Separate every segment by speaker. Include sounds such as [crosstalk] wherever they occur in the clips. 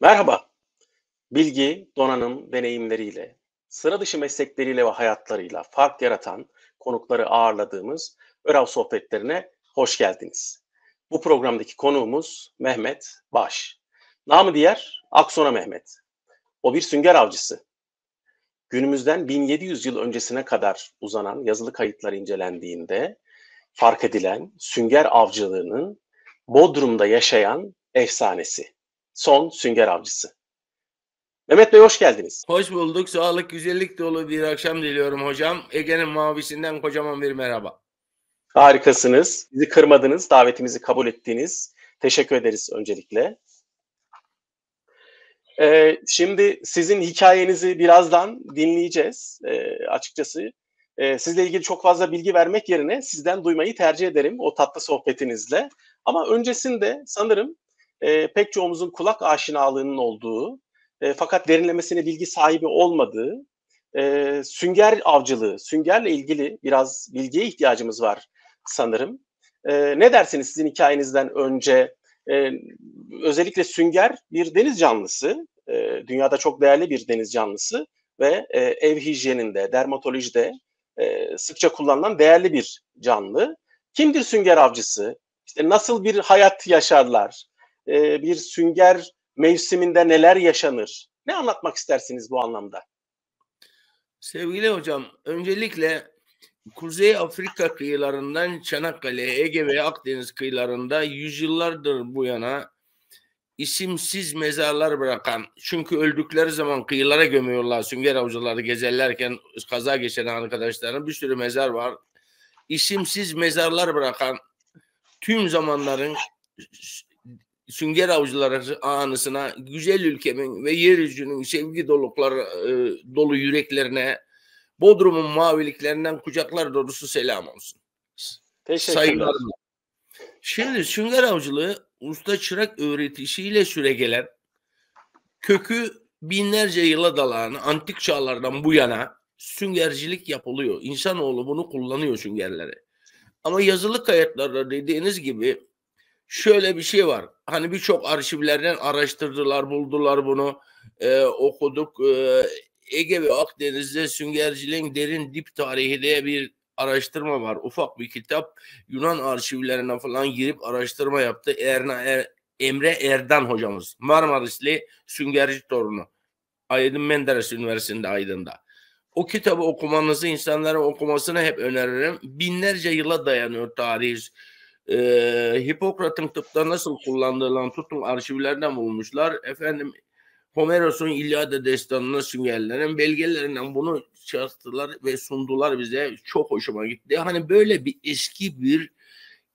Speaker 1: Merhaba. Bilgi, donanım, deneyimleriyle, sıra dışı meslekleriyle ve hayatlarıyla fark yaratan konukları ağırladığımız Örav sohbetlerine hoş geldiniz. Bu programdaki konuğumuz Mehmet Baş. Namı diğer Aksona Mehmet. O bir sünger avcısı. Günümüzden 1700 yıl öncesine kadar uzanan yazılı kayıtlar incelendiğinde fark edilen sünger avcılığının Bodrum'da yaşayan efsanesi son sünger avcısı. Mehmet Bey hoş geldiniz.
Speaker 2: Hoş bulduk. Sağlık, güzellik dolu bir akşam diliyorum hocam. Ege'nin mavisinden kocaman bir merhaba.
Speaker 1: Harikasınız. Bizi kırmadınız, davetimizi kabul ettiğiniz. Teşekkür ederiz öncelikle. Ee, şimdi sizin hikayenizi birazdan dinleyeceğiz ee, açıkçası. Ee, sizle ilgili çok fazla bilgi vermek yerine sizden duymayı tercih ederim o tatlı sohbetinizle. Ama öncesinde sanırım e, pek çoğumuzun kulak aşinalığının olduğu e, fakat derinlemesine bilgi sahibi olmadığı e, sünger avcılığı, süngerle ilgili biraz bilgiye ihtiyacımız var sanırım. E, ne dersiniz sizin hikayenizden önce? E, özellikle sünger bir deniz canlısı, e, dünyada çok değerli bir deniz canlısı ve e, ev hijyeninde, dermatolojide e, sıkça kullanılan değerli bir canlı. Kimdir sünger avcısı? İşte nasıl bir hayat yaşarlar? E, bir sünger mevsiminde neler yaşanır? Ne anlatmak istersiniz bu anlamda?
Speaker 2: Sevgili hocam, öncelikle Kuzey Afrika kıyılarından Çanakkale, Ege ve Akdeniz kıyılarında yüzyıllardır bu yana isimsiz mezarlar bırakan çünkü öldükleri zaman kıyılara gömüyorlar sünger avcıları gezerlerken kaza geçen arkadaşların bir sürü mezar var. İsimsiz mezarlar bırakan tüm zamanların sünger avcıları anısına güzel ülkemin ve yeryüzünün sevgi doluklar e, dolu yüreklerine Bodrum'un maviliklerinden kucaklar dolusu selam olsun. Teşekkürler. Şimdi sünger avcılığı usta çırak öğretisiyle süregelen kökü binlerce yıla dalan antik çağlardan bu yana süngercilik yapılıyor. İnsanoğlu bunu kullanıyor süngerleri. Ama yazılı kayıtlarda dediğiniz gibi şöyle bir şey var. Hani birçok arşivlerden araştırdılar, buldular bunu. E, okuduk. E, Ege ve Akdeniz'de süngerciliğin derin dip tarihi diye bir araştırma var. Ufak bir kitap. Yunan arşivlerine falan girip araştırma yaptı. Erna er, Emre Erdan hocamız. Marmarisli süngerci torunu. Aydın Menderes Üniversitesi'nde Aydın'da. O kitabı okumanızı, insanların okumasını hep öneririm. Binlerce yıla dayanıyor tarih e, Hipokrat'ın tıpta nasıl kullanılan tutun arşivlerden bulmuşlar. Efendim Homeros'un İlyada destanına süngerlenen belgelerinden bunu çarptılar ve sundular bize. Çok hoşuma gitti. Hani böyle bir eski bir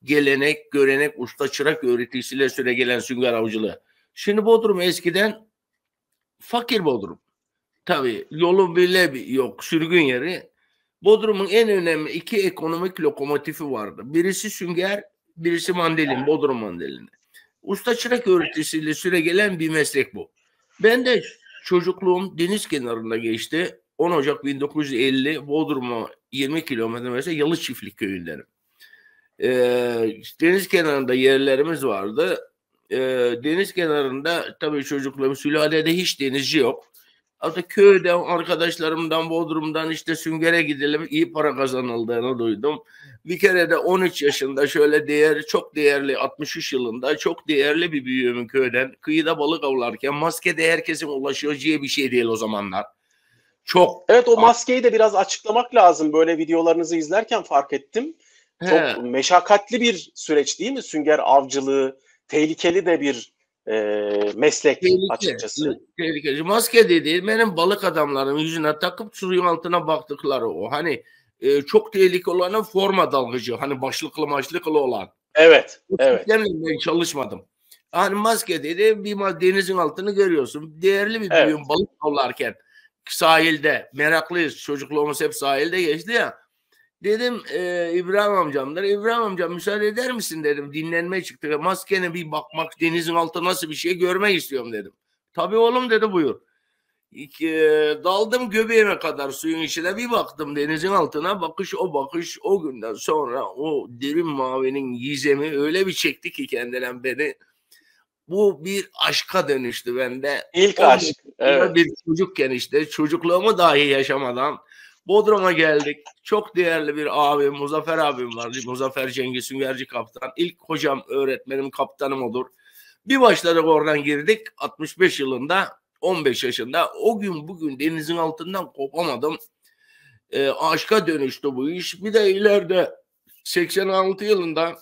Speaker 2: gelenek, görenek, usta çırak öğretisiyle süre gelen sünger avcılığı. Şimdi Bodrum eskiden fakir Bodrum. Tabii yolun bile yok, sürgün yeri. Bodrum'un en önemli iki ekonomik lokomotifi vardı. Birisi sünger, birisi mandelin, Bodrum mandalini. Usta çırak öğretisiyle süre gelen bir meslek bu. Ben de çocukluğum deniz kenarında geçti. 10 Ocak 1950 Bodrum'a 20 kilometre mesela Yalı Çiftlik köyündenim. E, deniz kenarında yerlerimiz vardı. E, deniz kenarında tabii çocukluğum sülalede hiç denizci yok. Hatta köyden arkadaşlarımdan Bodrum'dan işte süngere gidelim iyi para kazanıldığını duydum. Bir kere de 13 yaşında şöyle değer çok değerli 63 yılında çok değerli bir büyüğümün köyden kıyıda balık avlarken maske de herkesin ulaşıyor diye bir şey değil o zamanlar.
Speaker 1: Çok. Evet o maskeyi de biraz açıklamak lazım. Böyle videolarınızı izlerken fark ettim. He. Çok meşakkatli bir süreç değil mi? Sünger avcılığı tehlikeli de bir e, meslek tehlike, açıkçası.
Speaker 2: Tehlike. Maske dediği benim balık adamlarım yüzüne takıp suyun altına baktıkları o. Hani e, çok tehlikeli olanın forma dalgıcı. Hani başlıklı maçlıklı olan. Evet. O evet. Ben çalışmadım. Hani maske dedi bir denizin altını görüyorsun. Değerli bir evet. düğün balık avlarken sahilde meraklıyız. Çocukluğumuz hep sahilde geçti ya. Dedim e, İbrahim amcamlar, İbrahim amcam müsaade eder misin dedim. Dinlenmeye çıktık. Maskene bir bakmak, denizin altı nasıl bir şey görmek istiyorum dedim. Tabii oğlum dedi buyur. İki, e, daldım göbeğime kadar suyun içine bir baktım denizin altına. Bakış o bakış o günden sonra o derin mavinin gizemi öyle bir çekti ki kendinden beni. Bu bir aşka dönüştü bende. İlk aşk. Evet. Bir çocukken işte çocukluğumu dahi yaşamadan Bodrum'a geldik. Çok değerli bir abim Muzaffer abim var. Muzaffer Cengiz Süngerci kaptan. İlk hocam öğretmenim kaptanım olur. Bir başladık oradan girdik. 65 yılında 15 yaşında. O gün bugün denizin altından kopamadım. E, aşka dönüştü bu iş. Bir de ileride 86 yılında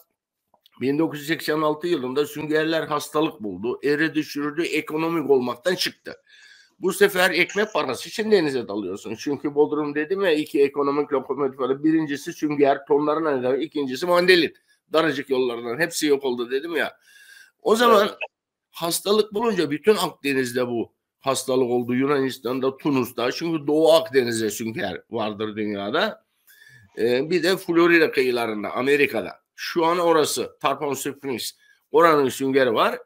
Speaker 2: 1986 yılında süngerler hastalık buldu. Eri düşürdü, ekonomik olmaktan çıktı. Bu sefer ekmek parası için denize dalıyorsun. Çünkü Bodrum dedim ya iki ekonomik lokomotif var. Birincisi sünger tonlarına neden. ikincisi mandelit. Daracık yollarından hepsi yok oldu dedim ya. O zaman hastalık bulunca bütün Akdeniz'de bu hastalık oldu. Yunanistan'da, Tunus'ta. Çünkü Doğu Akdeniz'de sünger vardır dünyada. Ee, bir de Florida kıyılarında, Amerika'da. Şu an orası Tarpon Springs. Oranın süngeri var.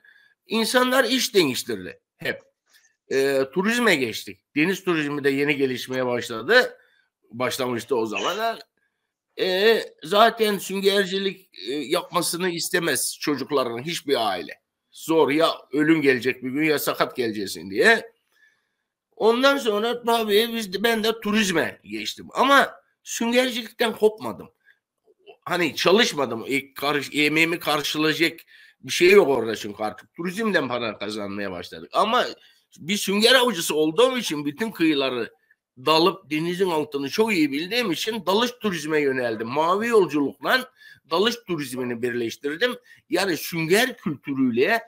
Speaker 2: İnsanlar iş değiştirdi hep e, turizme geçtik. Deniz turizmi de yeni gelişmeye başladı. Başlamıştı o zamanlar. E, zaten süngercilik e, yapmasını istemez çocukların hiçbir aile. Zor ya ölüm gelecek bir gün ya sakat geleceksin diye. Ondan sonra tabii biz, ben de turizme geçtim. Ama süngercilikten kopmadım. Hani çalışmadım. İlk e, karış, yemeğimi karşılayacak bir şey yok orada çünkü artık. Turizmden para kazanmaya başladık. Ama bir sünger avcısı olduğum için bütün kıyıları dalıp denizin altını çok iyi bildiğim için dalış turizme yöneldim. Mavi yolculukla dalış turizmini birleştirdim. Yani sünger kültürüyle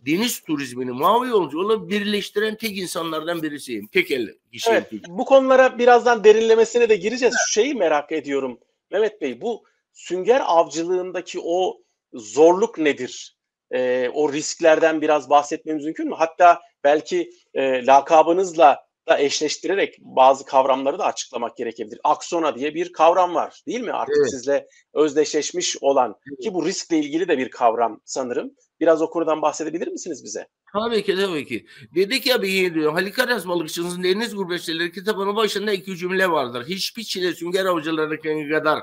Speaker 2: deniz turizmini, mavi yolculuğu birleştiren tek insanlardan birisiyim. Tek el kişiyim. Evet,
Speaker 1: bu konulara birazdan derinlemesine de gireceğiz. Şu şeyi merak ediyorum. Mehmet Bey bu sünger avcılığındaki o zorluk nedir? Ee, o risklerden biraz bahsetmemiz mümkün mü? Hatta belki e, lakabınızla da eşleştirerek bazı kavramları da açıklamak gerekebilir. Aksona diye bir kavram var değil mi? Artık evet. sizle özdeşleşmiş olan evet. ki bu riskle ilgili de bir kavram sanırım. Biraz o konudan bahsedebilir misiniz bize?
Speaker 2: Tabii ki tabii ki. Dedik ya bir iyi diyor. Halikaras Balıkçı'nın Deniz Gurbeşçileri kitabının başında iki cümle vardır. Hiçbir çile sünger avcılarının kadar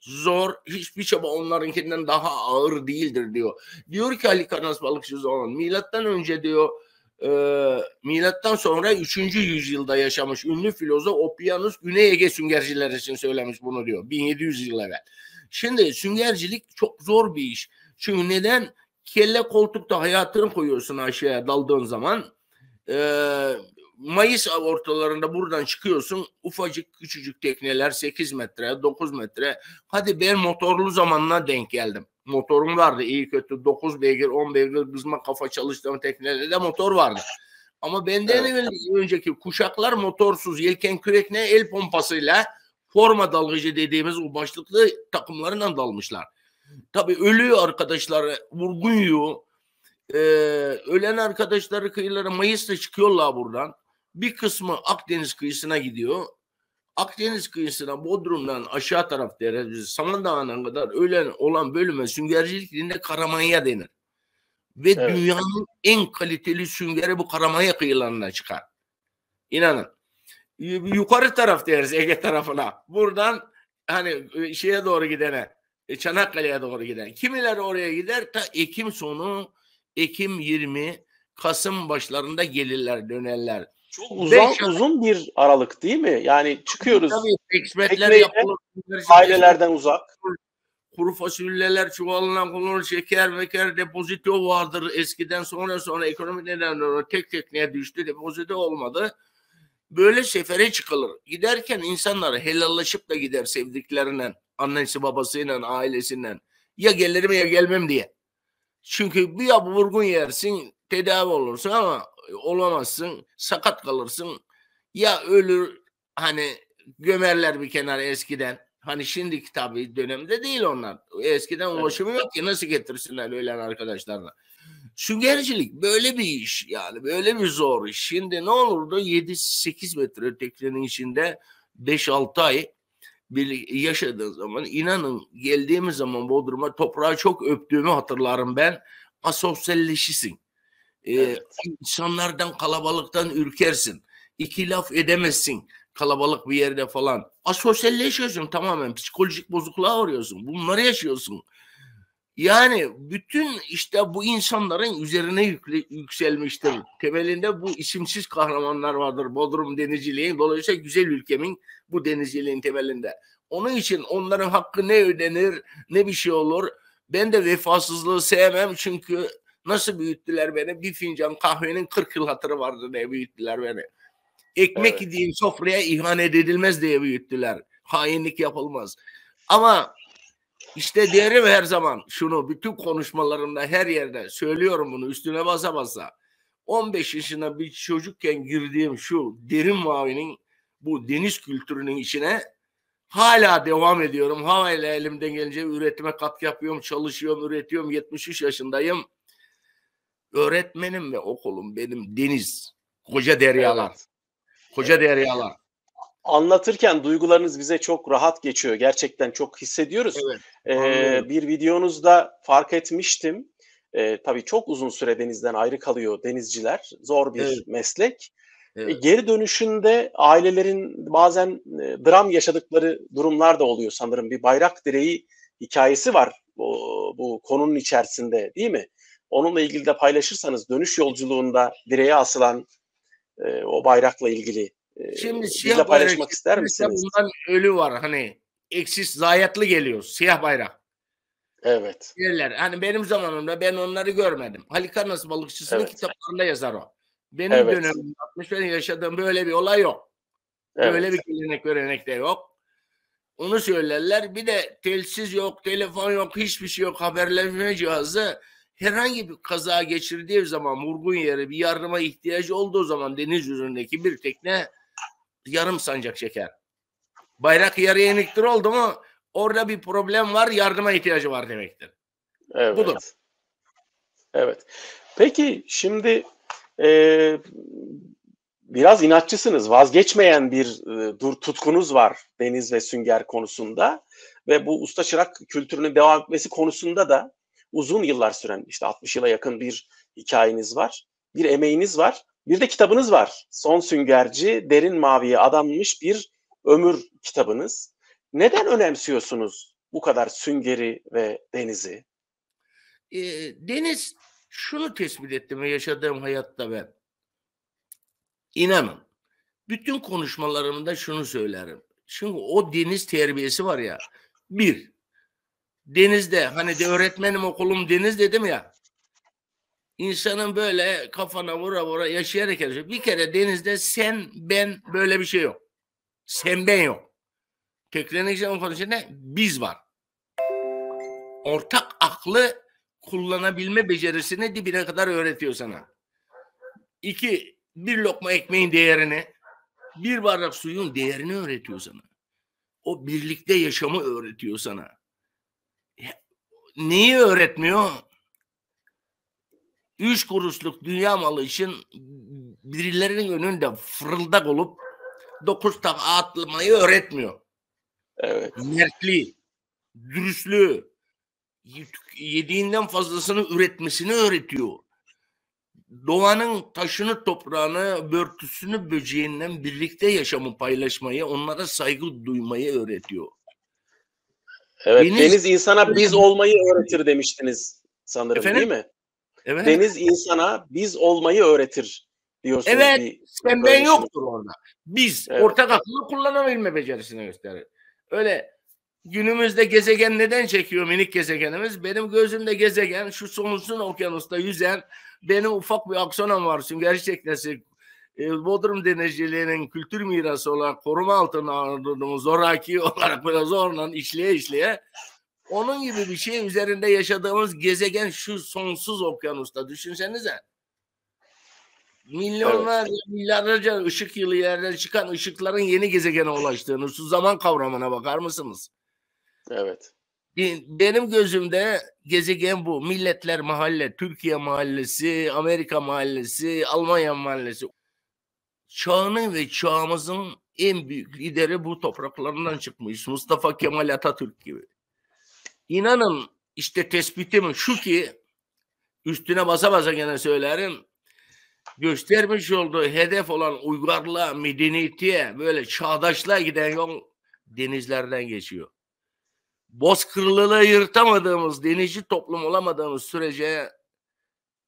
Speaker 2: zor, hiçbir çaba onlarınkinden daha ağır değildir diyor. Diyor ki Halikaras Balıkçı zaman milattan önce diyor e, milattan sonra 3. yüzyılda yaşamış ünlü filozof Opianus Güney Ege Süngercileri için söylemiş bunu diyor 1700 yıl evvel. Şimdi süngercilik çok zor bir iş. Çünkü neden? Kelle koltukta hayatını koyuyorsun aşağıya daldığın zaman. E, Mayıs ortalarında buradan çıkıyorsun ufacık küçücük tekneler 8 metre 9 metre hadi ben motorlu zamanına denk geldim motorum vardı. İyi kötü 9 beygir 10 beygir kızma kafa çalıştığım teknede de motor vardı. Ama benden evet. önceki kuşaklar motorsuz yelken kürekne el pompasıyla forma dalgıcı dediğimiz o başlıklı takımlarından dalmışlar. Tabi ölüyor arkadaşları, vurgun yiyor. Ee, ölen arkadaşları kıyılara Mayıs'ta çıkıyorlar buradan. Bir kısmı Akdeniz kıyısına gidiyor. Akdeniz kıyısına Bodrum'dan aşağı taraf deriz Samandağ'ına kadar ölen olan bölüme süngercilik dilinde Karamanya denir. Ve evet. dünyanın en kaliteli süngeri bu Karamanya kıyılarına çıkar. İnanın. Yukarı taraf deriz Ege tarafına. Buradan hani e, şeye doğru gidene e, Çanakkale'ye doğru giden. Kimileri oraya gider ta Ekim sonu Ekim 20 Kasım başlarında gelirler dönerler. Çok uzun, Beş,
Speaker 1: uzun bir aralık değil mi? Yani çıkıyoruz.
Speaker 2: Tabii hikmetler yapılır. Ailelerden uzak. Kuru fasulyeler çuvalına konur, şeker meker depozito vardır eskiden sonra sonra ekonomik nedenlerle tek tek tekneye düştü depozito olmadı. Böyle sefere çıkılır. Giderken insanları helallaşıp da gider sevdiklerinden, annesi babasıyla, ailesinden. Ya gelirim ya gelmem diye. Çünkü bir ya vurgun yersin, tedavi olursun ama olamazsın, sakat kalırsın. Ya ölür hani gömerler bir kenara eskiden. Hani şimdiki tabii dönemde değil onlar. Eskiden ulaşımı yok ki nasıl getirsinler ölen arkadaşlarına Süngercilik böyle bir iş yani böyle bir zor iş. Şimdi ne olurdu 7-8 metre teknenin içinde 5-6 ay bir yaşadığın zaman inanın geldiğimiz zaman Bodrum'a toprağı çok öptüğümü hatırlarım ben. Asosyalleşisin. Ee, evet. insanlardan kalabalıktan ürkersin. İki laf edemezsin kalabalık bir yerde falan. Asosyalleşiyorsun tamamen. Psikolojik bozukluğa uğruyorsun. Bunları yaşıyorsun. Yani bütün işte bu insanların üzerine yükle, yükselmiştir. Temelinde bu isimsiz kahramanlar vardır Bodrum denizciliğin. Dolayısıyla güzel ülkemin bu denizciliğin temelinde. Onun için onların hakkı ne ödenir ne bir şey olur. Ben de vefasızlığı sevmem çünkü Nasıl büyüttüler beni? Bir fincan kahvenin 40 yıl hatırı vardı diye büyüttüler beni. Ekmek evet. yediğin sofraya ihanet edilmez diye büyüttüler. Hainlik yapılmaz. Ama işte derim her zaman şunu bütün konuşmalarımda her yerde söylüyorum bunu üstüne basa basa. 15 yaşında bir çocukken girdiğim şu derin mavinin bu deniz kültürünün içine hala devam ediyorum. Hala elimden gelince üretime katkı yapıyorum, çalışıyorum, üretiyorum. 73 yaşındayım öğretmenim ve okulum benim deniz, koca deryalar. Koca evet. deryalar.
Speaker 1: Anlatırken duygularınız bize çok rahat geçiyor. Gerçekten çok hissediyoruz. Evet, ee, bir videonuzda fark etmiştim. Ee, tabii çok uzun süre denizden ayrı kalıyor denizciler. Zor bir evet. meslek. E, evet. Geri dönüşünde ailelerin bazen e, dram yaşadıkları durumlar da oluyor sanırım. Bir bayrak direği hikayesi var bu, bu konunun içerisinde değil mi? Onunla ilgili de paylaşırsanız dönüş yolculuğunda direğe asılan e, o bayrakla ilgili e, Şimdi siyah paylaşmak ister misiniz?
Speaker 2: Bundan ölü var hani eksiz zayiatlı geliyor siyah bayrak. Evet. Yerler. Hani benim zamanımda ben onları görmedim. Halikarnas balıkçısının evet. kitaplarında yazar o. Benim evet. dönemimde 60 ben yaşadığım böyle bir olay yok. Evet. Böyle bir gelenek görenek de yok. Onu söylerler. Bir de telsiz yok, telefon yok, hiçbir şey yok. Haberleşme cihazı herhangi bir kaza geçirdiği zaman vurgun yeri bir yardıma ihtiyacı olduğu zaman deniz yüzündeki bir tekne yarım sancak çeker. Bayrak yarı yeniktir oldu mu orada bir problem var yardıma ihtiyacı var demektir. Evet. Budur.
Speaker 1: Evet. Peki şimdi e, biraz inatçısınız. Vazgeçmeyen bir e, dur tutkunuz var deniz ve sünger konusunda ve bu usta çırak kültürünün devam etmesi konusunda da uzun yıllar süren işte 60 yıla yakın bir hikayeniz var. Bir emeğiniz var. Bir de kitabınız var. Son süngerci, derin maviye adanmış bir ömür kitabınız. Neden önemsiyorsunuz bu kadar süngeri ve denizi?
Speaker 2: E, deniz şunu tespit ettim ve yaşadığım hayatta ben. İnanın. Bütün konuşmalarımda şunu söylerim. Şimdi o deniz terbiyesi var ya. Bir, denizde hani de öğretmenim okulum deniz dedim ya. İnsanın böyle kafana vura vura yaşayarak yaşıyor. Bir kere denizde sen ben böyle bir şey yok. Sen ben yok. Teknenin onun içinde biz var. Ortak aklı kullanabilme becerisini dibine kadar öğretiyor sana. İki, bir lokma ekmeğin değerini, bir bardak suyun değerini öğretiyor sana. O birlikte yaşamı öğretiyor sana neyi öğretmiyor? Üç kuruşluk dünya malı için birilerinin önünde fırıldak olup dokuz tak atlamayı öğretmiyor. Evet. Mertliği, dürüstlüğü, yediğinden fazlasını üretmesini öğretiyor. Doğanın taşını, toprağını, börtüsünü, böceğinden birlikte yaşamı paylaşmayı, onlara saygı duymayı öğretiyor.
Speaker 1: Evet deniz, deniz insana biz olmayı öğretir demiştiniz sanırım Efendim? değil mi? Evet. Deniz insana biz olmayı öğretir diyorsunuz. Evet bir, yoktur
Speaker 2: orada. Biz evet. ortak akıllı kullanabilme becerisini gösterir. Öyle günümüzde gezegen neden çekiyor minik gezegenimiz? Benim gözümde gezegen şu sonsuz okyanusta yüzen benim ufak bir aksonam var. Sünger şeklesi Bodrum e, denizciliğinin kültür mirası olarak koruma altına aldığımız zoraki [laughs] olarak böyle zorla işleye işleye onun gibi bir şey üzerinde yaşadığımız gezegen şu sonsuz okyanusta düşünsenize. Milyonlar evet. milyarlarca ışık yılı yerden çıkan ışıkların yeni gezegene ulaştığını, şu zaman kavramına bakar mısınız? Evet. Benim gözümde gezegen bu. Milletler mahalle, Türkiye mahallesi, Amerika mahallesi, Almanya mahallesi çağının ve çağımızın en büyük lideri bu topraklarından çıkmış Mustafa Kemal Atatürk gibi. İnanın işte tespitim şu ki üstüne basa basa gene söylerim göstermiş olduğu hedef olan uygarlığa, medeniyetiye böyle çağdaşlığa giden yol denizlerden geçiyor. Bozkırlılığı yırtamadığımız, denizci toplum olamadığımız sürece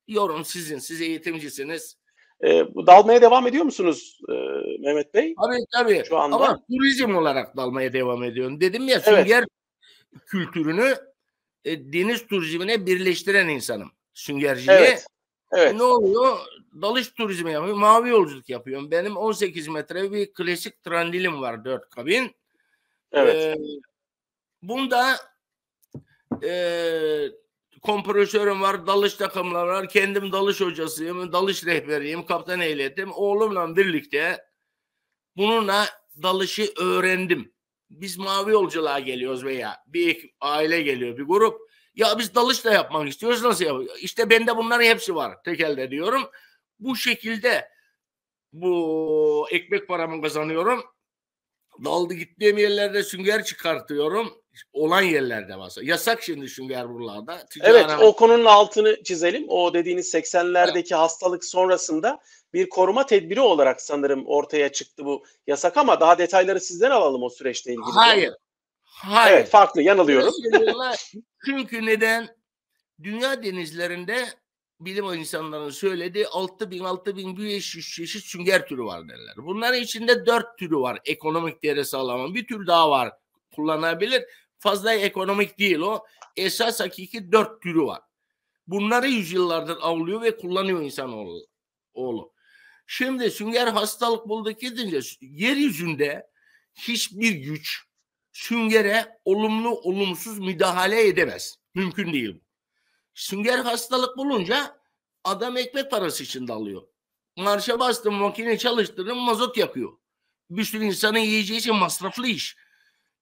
Speaker 2: yorum sizin, siz eğitimcisiniz. E, bu dalmaya devam ediyor musunuz e, Mehmet Bey? Tabii tabii. Şu anda. Ama turizm olarak dalmaya devam ediyorum. Dedim ya sünger evet. kültürünü e, deniz turizmine birleştiren insanım. Süngerciye. Evet. Evet. Ne oluyor? Dalış turizmi yapıyorum. Mavi yolculuk yapıyorum. Benim 18 metre bir klasik trandilim var. Dört kabin. Evet. Ee, bunda e, kompresörüm var, dalış takımları var. Kendim dalış hocasıyım, dalış rehberiyim, kaptan eyletim. Oğlumla birlikte bununla dalışı öğrendim. Biz mavi yolculuğa geliyoruz veya bir aile geliyor, bir grup. Ya biz dalış da yapmak istiyoruz nasıl yapacağız? İşte bende bunların hepsi var tek elde diyorum. Bu şekilde bu ekmek paramı kazanıyorum daldı gittiğim yerlerde sünger çıkartıyorum. Olan yerlerde varsa. Yasak şimdi sünger buralarda. Ticari evet o konunun altını
Speaker 1: çizelim. O dediğiniz 80'lerdeki evet. hastalık sonrasında bir koruma tedbiri olarak sanırım ortaya çıktı bu yasak ama daha detayları sizden alalım o süreçle ilgili. Hayır. Hayır. Evet farklı yanılıyorum.
Speaker 2: [laughs] Çünkü neden? Dünya denizlerinde bilim insanlarının söylediği 6 bin 6 bin bir çeşit, sünger türü var derler. Bunların içinde 4 türü var ekonomik değeri sağlaman. Bir tür daha var kullanabilir. Fazla ekonomik değil o. Esas hakiki 4 türü var. Bunları yüzyıllardır avlıyor ve kullanıyor insanoğlu. Oğlu. Şimdi sünger hastalık buldu gidince yeryüzünde hiçbir güç süngere olumlu olumsuz müdahale edemez. Mümkün değil bu. Sünger hastalık bulunca adam ekmek parası için dalıyor. Marşa bastım makine çalıştırdım mazot yakıyor. Bir sürü insanın yiyeceği için masraflı iş.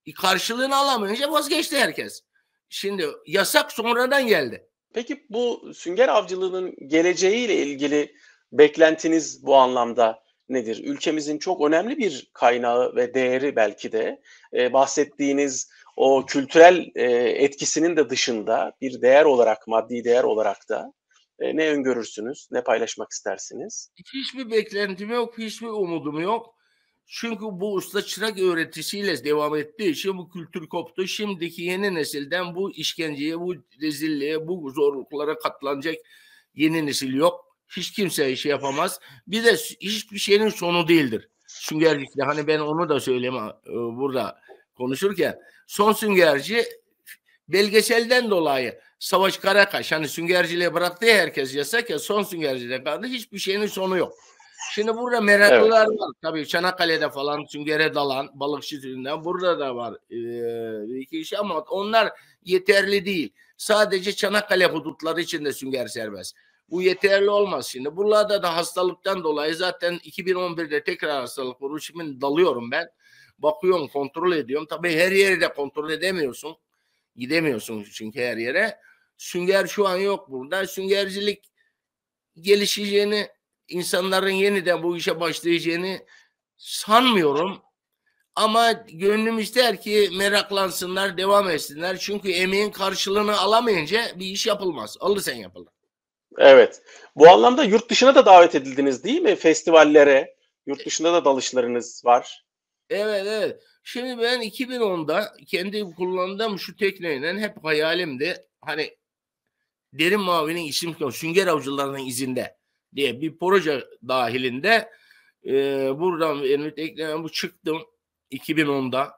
Speaker 2: E karşılığını alamayınca vazgeçti herkes. Şimdi yasak sonradan geldi. Peki bu
Speaker 1: sünger avcılığının geleceğiyle ilgili beklentiniz bu anlamda nedir? Ülkemizin çok önemli bir kaynağı ve değeri belki de e, bahsettiğiniz o kültürel e, etkisinin de dışında bir değer olarak, maddi değer olarak da e, ne öngörürsünüz, ne paylaşmak istersiniz?
Speaker 2: Hiçbir beklentim yok, hiçbir umudum yok. Çünkü bu usta çırak öğretisiyle devam ettiği için bu kültür koptu. Şimdiki yeni nesilden bu işkenceye, bu rezilliğe, bu zorluklara katlanacak yeni nesil yok. Hiç kimse işi yapamaz. Bir de hiçbir şeyin sonu değildir. Süngerlikte hani ben onu da söyleyeyim e, burada konuşurken son süngerci belgeselden dolayı Savaş Karakaş hani süngerciliğe bıraktı ya herkes yasak ya son süngerciliğe kaldı hiçbir şeyin sonu yok. Şimdi burada meraklılar evet. var. Tabii Çanakkale'de falan süngere dalan balıkçı türünden burada da var ee, iki kişi ama onlar yeterli değil. Sadece Çanakkale hudutları içinde sünger serbest. Bu yeterli olmaz şimdi. Buralarda da hastalıktan dolayı zaten 2011'de tekrar hastalık vurdu. Şimdi dalıyorum ben. Bakıyorsun kontrol ediyorum. Tabii her yeri de kontrol edemiyorsun. Gidemiyorsun çünkü her yere. Sünger şu an yok burada. Süngercilik gelişeceğini, insanların yeniden bu işe başlayacağını sanmıyorum. Ama gönlüm ister ki meraklansınlar, devam etsinler. Çünkü emeğin karşılığını alamayınca bir iş yapılmaz. Alırsan yapılır.
Speaker 1: Evet. Bu anlamda yurt dışına da davet edildiniz değil mi? Festivallere. Yurt dışında da dalışlarınız var.
Speaker 2: Evet evet. Şimdi ben 2010'da kendi kullandığım şu tekneyle hep hayalimdi. Hani Derin Mavi'nin isim Sünger Avcılarının izinde diye bir proje dahilinde e, buradan Ermit Eklem'e bu çıktım 2010'da.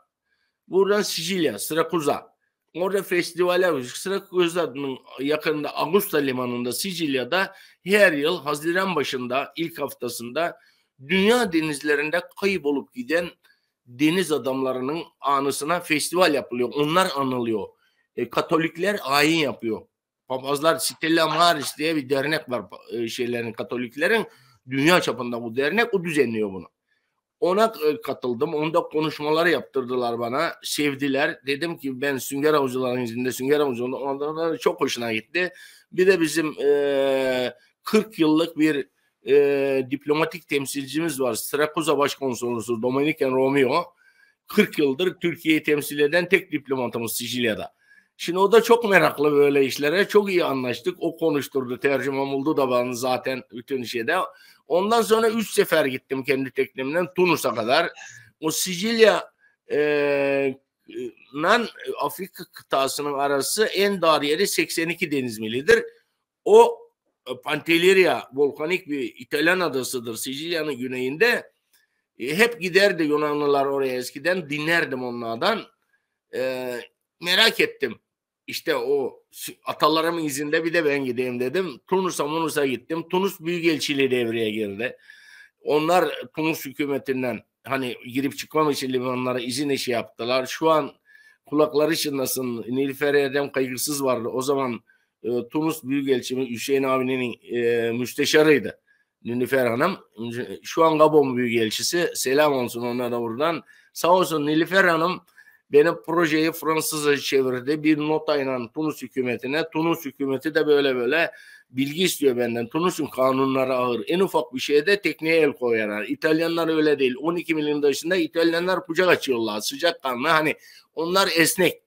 Speaker 2: Buradan Sicilya, Sırakuza. Orada festivaller var. Sırakuza'nın yakınında Augusta Limanı'nda Sicilya'da her yıl Haziran başında ilk haftasında dünya denizlerinde kaybolup giden deniz adamlarının anısına festival yapılıyor. Onlar anılıyor. E, Katolikler ayin yapıyor. Papazlar Stella Maris diye bir dernek var e, şeylerin Katoliklerin dünya çapında bu dernek o düzenliyor bunu. Ona e, katıldım. Onda konuşmaları yaptırdılar bana. Sevdiler. Dedim ki ben Sünger Avcıların izinde Sünger Avcıları'nda onlara çok hoşuna gitti. Bir de bizim e, 40 yıllık bir e, diplomatik temsilcimiz var. Sirakuza Başkonsolosu Dominiken Romeo 40 yıldır Türkiye'yi temsil eden tek diplomatımız Sicilya'da. Şimdi o da çok meraklı böyle işlere. Çok iyi anlaştık. O konuşturdu. Tercüman oldu da bana zaten bütün şeyde. Ondan sonra 3 sefer gittim kendi teknemden Tunus'a kadar. O Sicilya e, nan Afrika kıtasının arası en dar yeri 82 deniz milidir. O e, Pantelleria volkanik bir İtalyan adasıdır Sicilya'nın güneyinde. E, hep giderdi Yunanlılar oraya eskiden dinlerdim onlardan. E, merak ettim. İşte o atalarımın izinde bir de ben gideyim dedim. Tunus'a Munus'a gittim. Tunus Büyükelçiliği devreye girdi. Onlar Tunus hükümetinden hani girip çıkmam için limanlara izin işi yaptılar. Şu an kulakları çınlasın Nilüfer Erdem kaygısız vardı. O zaman e, Tunus Büyükelçimi Hüseyin abinin e, müsteşarıydı. Nilüfer Hanım. Şu an Gabon Büyükelçisi. Selam olsun ona da buradan. Sağ olsun Nilüfer Hanım benim projeyi Fransızca çevirdi. Bir notayla Tunus hükümetine. Tunus hükümeti de böyle böyle bilgi istiyor benden. Tunus'un kanunları ağır. En ufak bir şeyde tekneye el koyarlar. İtalyanlar öyle değil. 12 milyon dışında İtalyanlar kucak açıyorlar. Sıcak kanlı hani onlar esnek.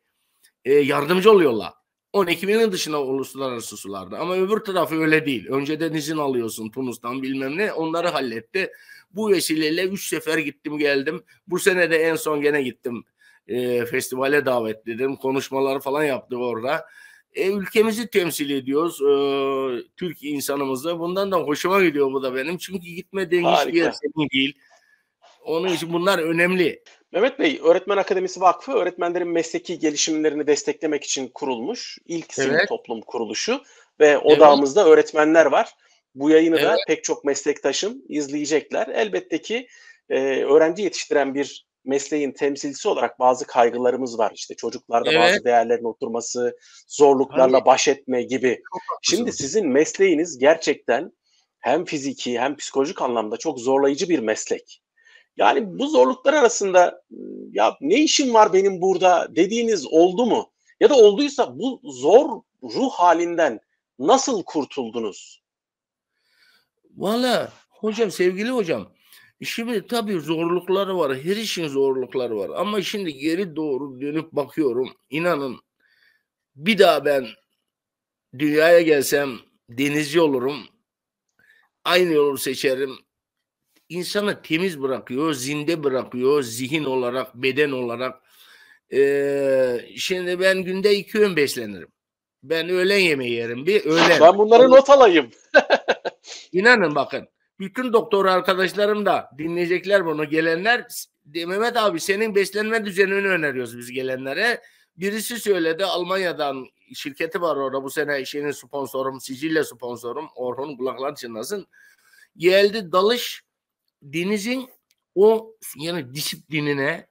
Speaker 2: E, yardımcı oluyorlar. 12 binin dışına uluslararası sularda. Ama öbür tarafı öyle değil. Önce denizin alıyorsun Tunus'tan bilmem ne. Onları halletti. Bu vesileyle 3 sefer gittim geldim. Bu sene de en son gene gittim. E, festivale davetledim. Konuşmalar falan yaptı orada. E, ülkemizi temsil ediyoruz. E, Türk insanımızı. Bundan da hoşuma gidiyor bu da benim. Çünkü gitmediğin Harika. hiçbir yer senin değil. Onun için bunlar önemli. Mehmet Bey, Öğretmen Akademisi Vakfı öğretmenlerin mesleki
Speaker 1: gelişimlerini desteklemek için kurulmuş ilk sivil evet. toplum kuruluşu ve odağımızda evet. öğretmenler var. Bu yayını evet. da pek çok meslektaşım izleyecekler. Elbette ki e, öğrenci yetiştiren bir mesleğin temsilcisi olarak bazı kaygılarımız var. İşte çocuklarda evet. bazı değerlerin oturması, zorluklarla Hayır. baş etme gibi. Şimdi sizin mesleğiniz gerçekten hem fiziki hem psikolojik anlamda çok zorlayıcı bir meslek. Yani bu zorluklar arasında ya ne işim var benim burada dediğiniz oldu mu? Ya da olduysa bu zor ruh halinden nasıl
Speaker 2: kurtuldunuz? Valla hocam sevgili hocam şimdi tabii zorlukları var. Her işin zorlukları var. Ama şimdi geri doğru dönüp bakıyorum. inanın bir daha ben dünyaya gelsem denizci olurum. Aynı yolu seçerim insanı temiz bırakıyor, zinde bırakıyor zihin olarak, beden olarak. Ee, şimdi ben günde iki öğün beslenirim. Ben öğlen yemeği yerim bir öğlen. Ben bunları not alayım. [laughs] İnanın bakın. Bütün doktor arkadaşlarım da dinleyecekler bunu gelenler. Mehmet abi senin beslenme düzenini öneriyoruz biz gelenlere. Birisi söyledi Almanya'dan şirketi var orada bu sene şeyin sponsorum Sicilya sponsorum Orhun kulaklar çınlasın. Geldi dalış denizin o yani disiplinine,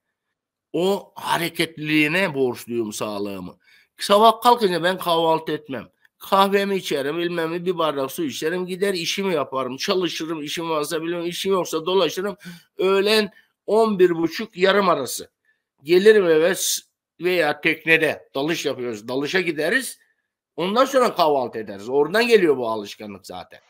Speaker 2: o hareketliliğine borçluyum sağlığımı. Sabah kalkınca ben kahvaltı etmem. Kahvemi içerim, bilmem bir bardak su içerim, gider işimi yaparım, çalışırım, işim varsa bilmem, işim yoksa dolaşırım. Öğlen 11.30 yarım arası. Gelirim eve veya teknede dalış yapıyoruz. Dalışa gideriz. Ondan sonra kahvaltı ederiz. Oradan geliyor bu alışkanlık zaten.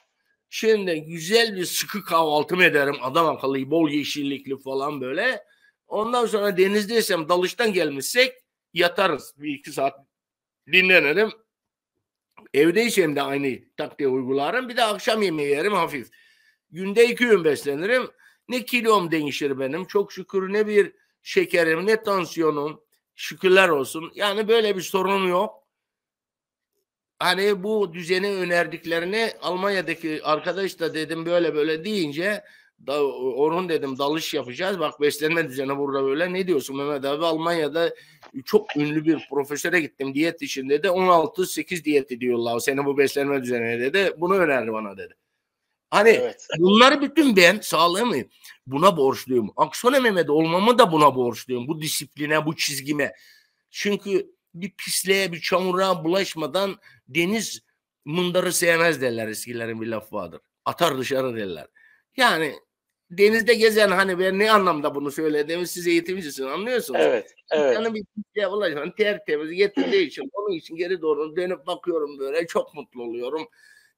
Speaker 2: Şimdi güzel bir sıkı kahvaltım ederim adam akıllı bol yeşillikli falan böyle. Ondan sonra denizdeysem dalıştan gelmişsek yatarız. Bir iki saat dinlenelim. Evdeysem de aynı taktiği uygularım. Bir de akşam yemeği yerim hafif. Günde iki gün beslenirim. Ne kilom değişir benim. Çok şükür ne bir şekerim ne tansiyonum. Şükürler olsun. Yani böyle bir sorun yok hani bu düzeni önerdiklerini Almanya'daki arkadaş da dedim böyle böyle deyince da, onun dedim dalış yapacağız. Bak beslenme düzeni burada böyle. Ne diyorsun Mehmet abi? Almanya'da çok ünlü bir profesöre gittim diyet işinde de 16-8 diyeti diyorlar. Senin bu beslenme düzeni dedi. Bunu önerdi bana dedi. Hani evet. bunları bütün ben sağlayamayım. Buna borçluyum. Aksone Mehmet olmama da buna borçluyum. Bu disipline, bu çizgime. Çünkü bir pisliğe, bir çamura bulaşmadan deniz mındarı sevmez derler eskilerin bir lafı vardır. Atar dışarı derler. Yani denizde gezen hani ben ne anlamda bunu söyledim siz eğitimcisiniz anlıyorsunuz. Evet. evet. Yani bir pisliğe bulaşmadan tertemiz getirdiği için onun için geri doğru dönüp bakıyorum böyle çok mutlu oluyorum.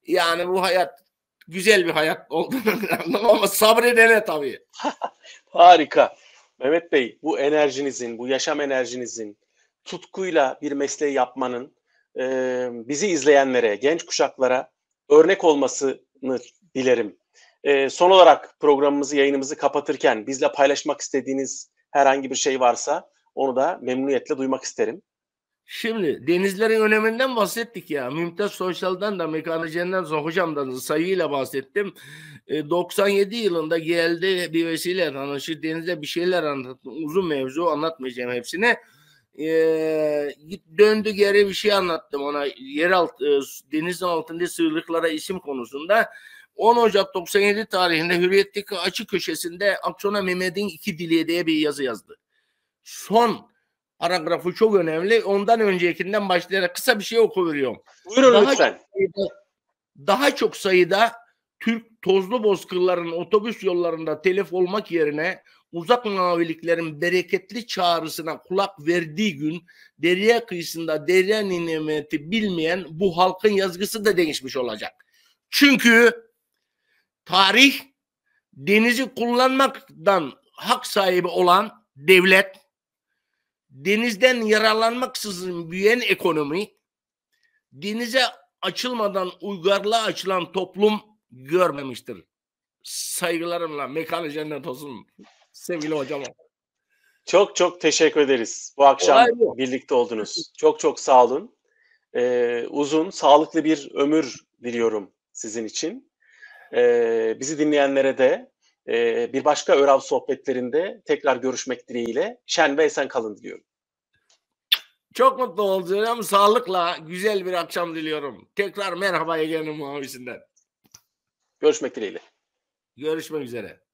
Speaker 2: Yani bu hayat güzel bir hayat olduğunu [laughs] ama sabredene tabii.
Speaker 1: [laughs] Harika. Mehmet Bey bu enerjinizin, bu yaşam enerjinizin, tutkuyla bir mesleği yapmanın e, bizi izleyenlere, genç kuşaklara örnek olmasını dilerim. E, son olarak programımızı, yayınımızı kapatırken bizle paylaşmak istediğiniz herhangi bir şey varsa onu da memnuniyetle duymak isterim.
Speaker 2: Şimdi denizlerin öneminden bahsettik ya. Mümtaz Soysal'dan da Mekanicinden Hocam'dan da sayıyla bahsettim. E, 97 yılında geldi bir vesile tanıştı denizde bir şeyler anlattı. Uzun mevzu anlatmayacağım hepsini e, döndü geri bir şey anlattım ona yeraltı e, denizin altında sığlıklara isim konusunda 10 Ocak 97 tarihinde Hürriyet'teki açık köşesinde Aksona Mehmet'in iki dili diye bir yazı yazdı. Son paragrafı çok önemli. Ondan öncekinden başlayarak kısa bir şey okuveriyorum. Buyurun daha lütfen. Çok sayıda, daha çok sayıda Türk tozlu bozkırların otobüs yollarında telef olmak yerine uzak maviliklerin bereketli çağrısına kulak verdiği gün derya kıyısında derya nimeti bilmeyen bu halkın yazgısı da değişmiş olacak. Çünkü tarih denizi kullanmaktan hak sahibi olan devlet, denizden yararlanmaksızın büyüyen ekonomi, denize açılmadan uygarlığa açılan toplum görmemiştir. Saygılarımla mekanı cennet olsun sevgili hocam
Speaker 1: Çok çok teşekkür ederiz bu akşam bu. birlikte oldunuz. Çok çok sağ olun. Ee, uzun, sağlıklı bir ömür diliyorum sizin için. Ee, bizi dinleyenlere de e, bir başka Örav sohbetlerinde tekrar görüşmek dileğiyle şen ve esen kalın diliyorum.
Speaker 2: Çok mutlu olacağım. Sağlıkla güzel bir akşam diliyorum. Tekrar merhaba Ege'nin muavisinden. Görüşmek dileğiyle. Görüşmek üzere.